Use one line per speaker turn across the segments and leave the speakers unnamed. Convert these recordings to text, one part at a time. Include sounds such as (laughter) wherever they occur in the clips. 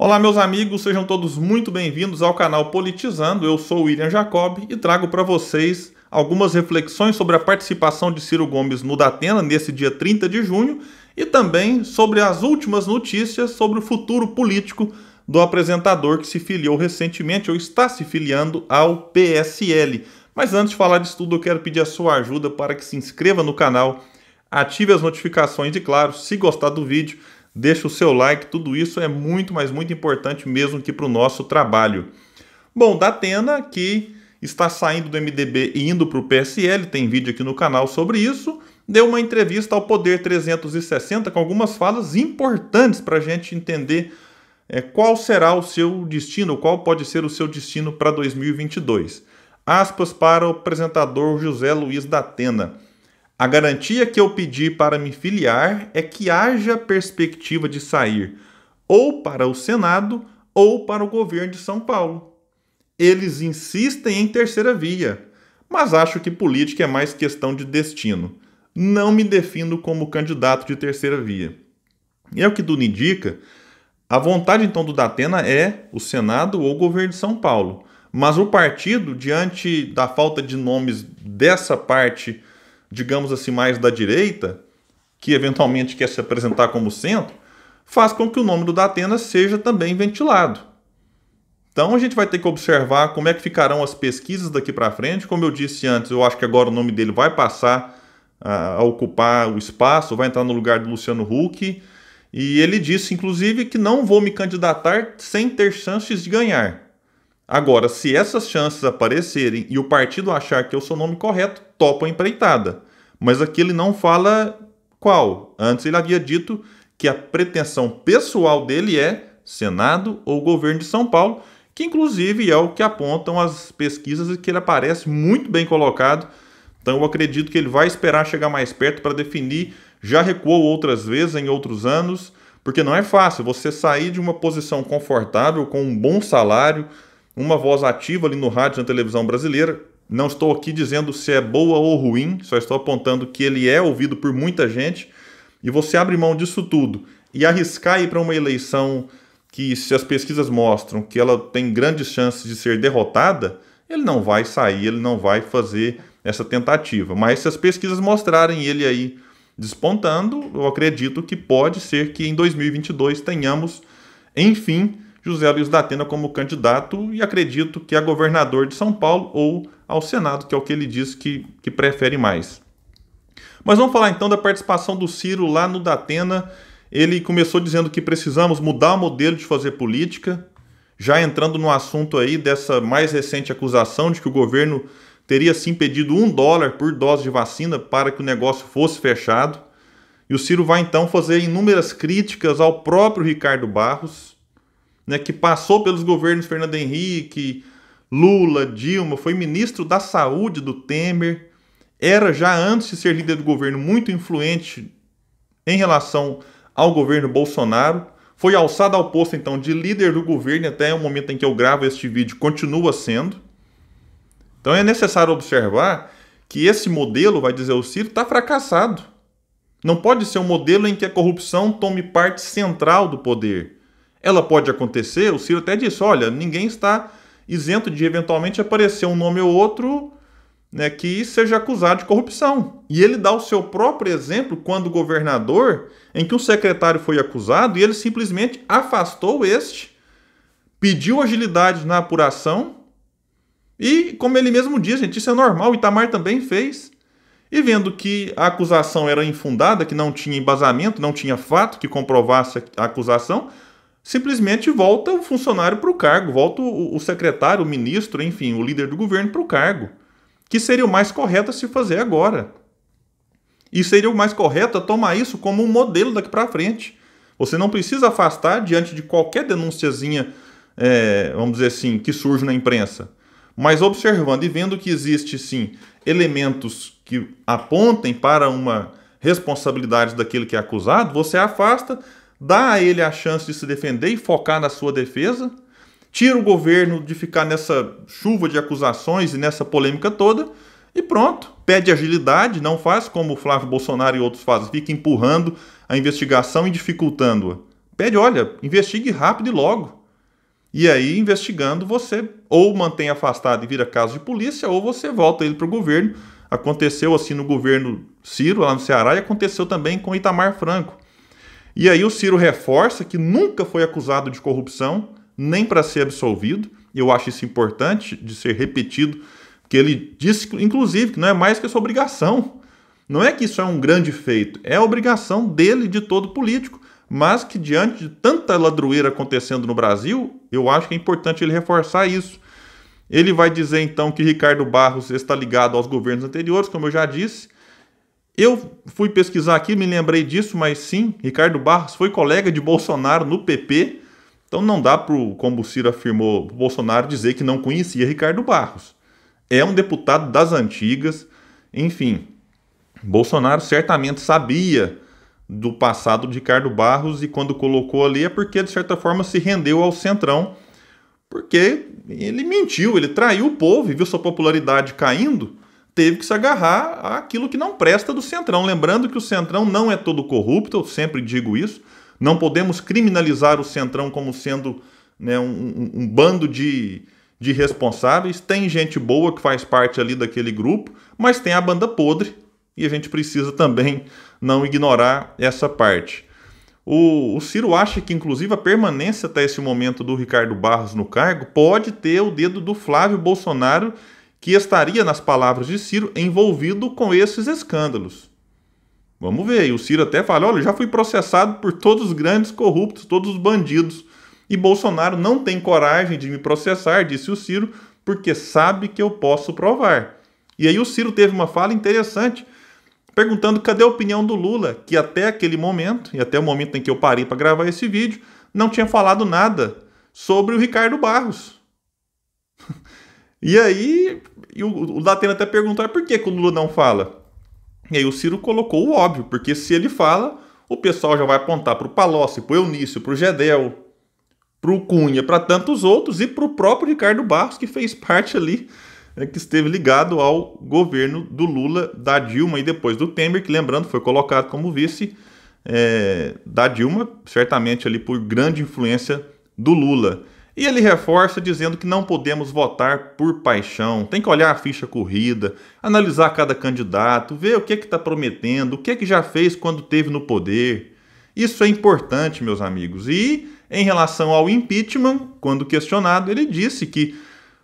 Olá, meus amigos, sejam todos muito bem-vindos ao canal Politizando. Eu sou o William Jacob e trago para vocês algumas reflexões sobre a participação de Ciro Gomes no Datena nesse dia 30 de junho e também sobre as últimas notícias sobre o futuro político do apresentador que se filiou recentemente ou está se filiando ao PSL. Mas antes de falar disso tudo, eu quero pedir a sua ajuda para que se inscreva no canal, ative as notificações e, claro, se gostar do vídeo, Deixa o seu like, tudo isso é muito, mas muito importante mesmo que para o nosso trabalho. Bom, da Atena, que está saindo do MDB e indo para o PSL, tem vídeo aqui no canal sobre isso, deu uma entrevista ao Poder 360 com algumas falas importantes para a gente entender é, qual será o seu destino, qual pode ser o seu destino para 2022. Aspas para o apresentador José Luiz da Atena. A garantia que eu pedi para me filiar é que haja perspectiva de sair ou para o Senado ou para o governo de São Paulo. Eles insistem em terceira via, mas acho que política é mais questão de destino. Não me defino como candidato de terceira via. E é o que Duna indica. A vontade então do Datena é o Senado ou o governo de São Paulo. Mas o partido, diante da falta de nomes dessa parte digamos assim, mais da direita, que eventualmente quer se apresentar como centro, faz com que o nome do Datena seja também ventilado. Então a gente vai ter que observar como é que ficarão as pesquisas daqui para frente. Como eu disse antes, eu acho que agora o nome dele vai passar ah, a ocupar o espaço, vai entrar no lugar do Luciano Huck. E ele disse, inclusive, que não vou me candidatar sem ter chances de ganhar. Agora, se essas chances aparecerem e o partido achar que é o seu nome correto, topa a empreitada. Mas aqui ele não fala qual. Antes ele havia dito que a pretensão pessoal dele é Senado ou governo de São Paulo, que inclusive é o que apontam as pesquisas e que ele aparece muito bem colocado. Então eu acredito que ele vai esperar chegar mais perto para definir. Já recuou outras vezes em outros anos, porque não é fácil você sair de uma posição confortável com um bom salário, uma voz ativa ali no rádio e na televisão brasileira, não estou aqui dizendo se é boa ou ruim, só estou apontando que ele é ouvido por muita gente e você abre mão disso tudo e arriscar ir para uma eleição que, se as pesquisas mostram que ela tem grandes chances de ser derrotada, ele não vai sair, ele não vai fazer essa tentativa. Mas se as pesquisas mostrarem ele aí despontando, eu acredito que pode ser que em 2022 tenhamos, enfim, José Luiz da Atena como candidato e acredito que a governador de São Paulo ou ao Senado, que é o que ele diz que, que prefere mais. Mas vamos falar então da participação do Ciro lá no Datena. Ele começou dizendo que precisamos mudar o modelo de fazer política, já entrando no assunto aí dessa mais recente acusação de que o governo teria sim pedido um dólar por dose de vacina para que o negócio fosse fechado. E o Ciro vai então fazer inúmeras críticas ao próprio Ricardo Barros, né, que passou pelos governos Fernando Henrique, Lula, Dilma, foi ministro da Saúde do Temer, era já antes de ser líder do governo muito influente em relação ao governo Bolsonaro. Foi alçado ao posto então de líder do governo até o momento em que eu gravo este vídeo, continua sendo. Então é necessário observar que esse modelo, vai dizer o Ciro, está fracassado. Não pode ser um modelo em que a corrupção tome parte central do poder. Ela pode acontecer, o Ciro até disse: olha, ninguém está isento de eventualmente aparecer um nome ou outro né, que seja acusado de corrupção. E ele dá o seu próprio exemplo quando governador, em que um secretário foi acusado e ele simplesmente afastou este, pediu agilidade na apuração e, como ele mesmo diz, gente, isso é normal, o Itamar também fez. E vendo que a acusação era infundada, que não tinha embasamento, não tinha fato que comprovasse a acusação, simplesmente volta o funcionário para o cargo, volta o, o, secretário, o ministro, enfim, o líder do governo para o cargo, que seria o mais correto a se fazer agora. E seria o mais correto a tomar isso como um modelo daqui para frente. Você não precisa afastar diante de qualquer denúnciazinha, é, vamos dizer assim, que surge na imprensa. Mas observando e vendo que existe sim elementos que apontem para uma responsabilidade daquele que é acusado, você afasta, dá a ele a chance de se defender e focar na sua defesa, tira o governo de ficar nessa chuva de acusações e nessa polêmica toda, e pronto, pede agilidade, não faz como o Flávio Bolsonaro e outros fazem, fica empurrando a investigação e dificultando-a. Pede, olha, investigue rápido e logo. E aí, investigando, você ou mantém afastado e vira caso de polícia, ou você volta ele para o governo. Aconteceu assim no governo Ciro, lá no Ceará, e aconteceu também com Itamar Franco. E aí o Ciro reforça que nunca foi acusado de corrupção, nem para ser absolvido. Eu acho isso importante de ser repetido, porque ele disse, inclusive, que não é mais que essa obrigação. Não é que isso é um grande feito, é a obrigação dele de todo político. Mas que diante de tanta ladroeira acontecendo no Brasil, eu acho que é importante ele reforçar isso. Ele vai dizer então que Ricardo Barros está ligado aos governos anteriores, como eu já disse, eu fui pesquisar aqui, me lembrei disso, mas sim, Ricardo Barros foi colega de Bolsonaro no PP. Então não dá para, como o Ciro afirmou, Bolsonaro dizer que não conhecia Ricardo Barros. É um deputado das antigas. Enfim, Bolsonaro certamente sabia do passado de Ricardo Barros e quando colocou ali é porque, de certa forma, se rendeu ao centrão. Porque ele mentiu, ele traiu o povo e viu sua popularidade caindo teve que se agarrar àquilo que não presta do Centrão. Lembrando que o Centrão não é todo corrupto, eu sempre digo isso. Não podemos criminalizar o Centrão como sendo né, um, um, um bando de, de responsáveis. Tem gente boa que faz parte ali daquele grupo, mas tem a banda podre e a gente precisa também não ignorar essa parte. O, o, Ciro acha que, inclusive, a permanência até esse momento do Ricardo Barros no cargo pode ter o dedo do Flávio Bolsonaro que estaria, nas palavras de Ciro, envolvido com esses escândalos. Vamos ver. E o Ciro até fala: olha, já fui processado por todos os grandes corruptos, todos os bandidos. E Bolsonaro não tem coragem de me processar, disse o Ciro, porque sabe que eu posso provar. E aí o Ciro teve uma fala interessante, perguntando cadê a opinião do Lula, que até aquele momento, e até o momento em que eu parei para gravar esse vídeo, não tinha falado nada sobre o Ricardo Barros. (laughs) E aí, e o, o Datena até perguntou: é por que, que o Lula não fala? E aí o Ciro colocou o óbvio, porque se ele fala, o pessoal já vai apontar para o Palocci, para o Eunício, para o Gedel, para o Cunha, para tantos outros e para o próprio Ricardo Barros, que fez parte ali, né, que esteve ligado ao governo do Lula, da Dilma e depois do Temer, que lembrando foi colocado como vice é, da Dilma, certamente ali por grande influência do Lula. E ele reforça dizendo que não podemos votar por paixão, tem que olhar a ficha corrida, analisar cada candidato, ver o que é está prometendo, o que é que já fez quando teve no poder. Isso é importante, meus amigos. E em relação ao impeachment, quando questionado, ele disse que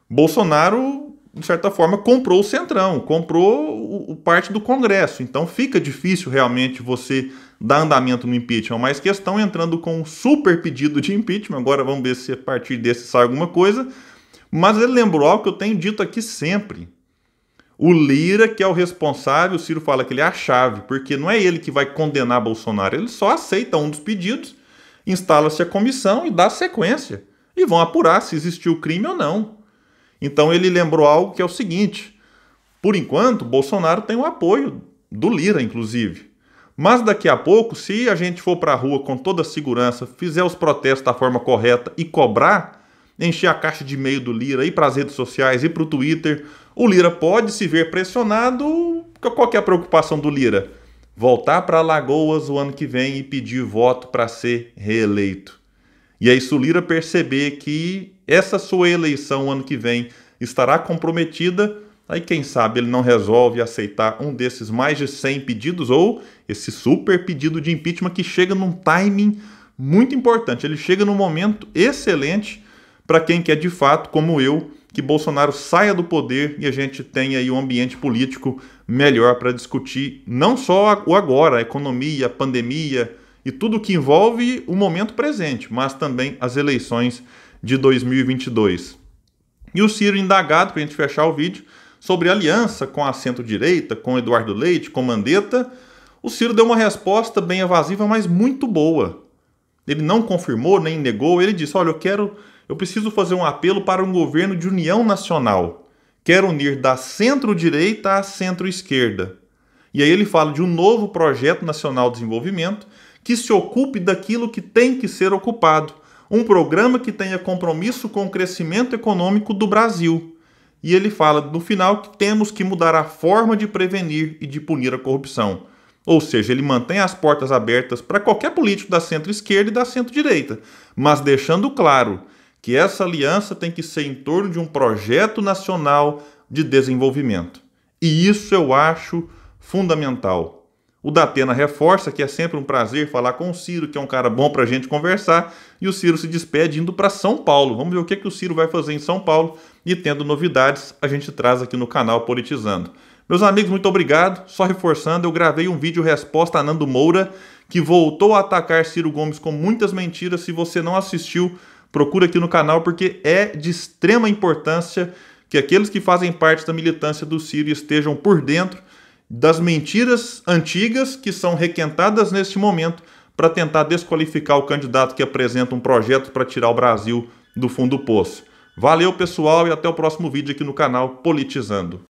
Bolsonaro de certa forma, comprou o Centrão, comprou o, parte do Congresso. Então fica difícil realmente você dar andamento no impeachment, é mas que estão entrando com um super pedido de impeachment. Agora vamos ver se a partir desse sai alguma coisa. Mas ele lembrou algo que eu tenho dito aqui sempre. O Lira, que é o responsável, o Ciro fala que ele é a chave, porque não é ele que vai condenar Bolsonaro, ele só aceita um dos pedidos, instala-se a comissão e dá sequência. E vão apurar se existiu crime ou não. Então ele lembrou algo que é o seguinte: por enquanto, Bolsonaro tem o apoio do Lira, inclusive. Mas daqui a pouco, se a gente for para a rua com toda a segurança, fizer os protestos da forma correta e cobrar, encher a caixa de e-mail do Lira, ir para as redes sociais, ir para o Twitter, o Lira pode se ver pressionado. Qual que é a preocupação do Lira? Voltar para Alagoas o ano que vem e pedir voto para ser reeleito. E aí, é se o Lira perceber que essa sua eleição o ano que vem estará comprometida. Aí, quem sabe, ele não resolve aceitar um desses mais de 100 pedidos ou esse super pedido de impeachment que chega num timing muito importante. Ele chega num momento excelente para quem quer, é de fato, como eu, que Bolsonaro saia do poder e a gente tenha aí um ambiente político melhor para discutir não só o agora, a economia, a pandemia e tudo que envolve o momento presente, mas também as eleições de 2022. E o Ciro indagado, para a gente fechar o vídeo, sobre aliança com a centro-direita, com Eduardo Leite, com Mandetta, o Ciro deu uma resposta bem evasiva, mas muito boa. Ele não confirmou nem negou, ele disse: "Olha, eu quero, eu preciso fazer um apelo para um governo de união nacional. Quero unir da centro-direita à centro-esquerda." E aí ele fala de um novo projeto nacional de desenvolvimento que se ocupe daquilo que tem que ser ocupado, um programa que tenha compromisso com o crescimento econômico do Brasil. E ele fala no final que temos que mudar a forma de prevenir e de punir a corrupção. Ou seja, ele mantém as portas abertas para qualquer político da centro-esquerda e da centro-direita, mas deixando claro que essa aliança tem que ser em torno de um projeto nacional de desenvolvimento. E isso eu acho fundamental. O Datena reforça que é sempre um prazer falar com o Ciro, que é um cara bom para a gente conversar, e o Ciro se despede indo para São Paulo. Vamos ver o que, que o Ciro vai fazer em São Paulo e tendo novidades, a gente traz aqui no canal Politizando. Meus amigos, muito obrigado. Só reforçando, eu gravei um vídeo resposta a Nando Moura, que voltou a atacar Ciro Gomes com muitas mentiras. Se você não assistiu, procura aqui no canal, porque é de extrema importância que aqueles que fazem parte da militância do Ciro estejam por dentro das mentiras antigas que são requentadas neste momento para tentar desqualificar o candidato que apresenta um projeto para tirar o Brasil do fundo do poço. Valeu, pessoal, e até o próximo vídeo aqui no canal Politizando.